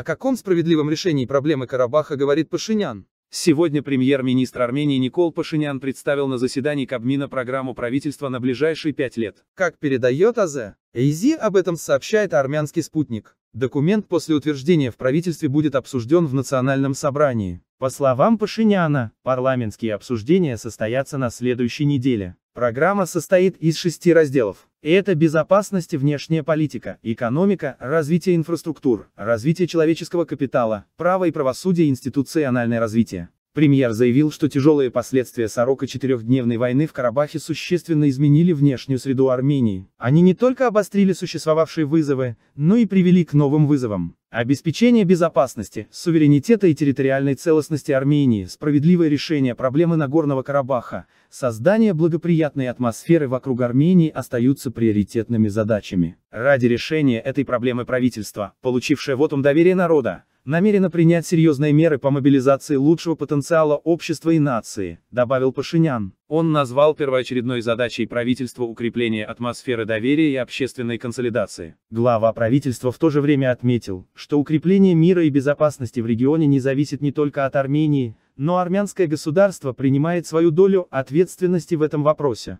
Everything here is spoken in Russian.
О каком справедливом решении проблемы Карабаха говорит Пашинян? Сегодня премьер-министр Армении Никол Пашинян представил на заседании Кабмина программу правительства на ближайшие пять лет. Как передает АЗ, ИЗИ об этом сообщает армянский спутник. Документ после утверждения в правительстве будет обсужден в Национальном собрании. По словам Пашиняна, парламентские обсуждения состоятся на следующей неделе. Программа состоит из шести разделов. Это безопасность и внешняя политика, экономика, развитие инфраструктур, развитие человеческого капитала, право и правосудие институциональное развитие. Премьер заявил, что тяжелые последствия сорока четырехдневной войны в Карабахе существенно изменили внешнюю среду Армении. Они не только обострили существовавшие вызовы, но и привели к новым вызовам. Обеспечение безопасности, суверенитета и территориальной целостности Армении, справедливое решение проблемы Нагорного Карабаха, создание благоприятной атмосферы вокруг Армении остаются приоритетными задачами. Ради решения этой проблемы правительство, получившее вотум доверия народа, намерена принять серьезные меры по мобилизации лучшего потенциала общества и нации, добавил Пашинян. Он назвал первоочередной задачей правительства укрепление атмосферы доверия и общественной консолидации. Глава правительства в то же время отметил, что укрепление мира и безопасности в регионе не зависит не только от Армении, но армянское государство принимает свою долю ответственности в этом вопросе.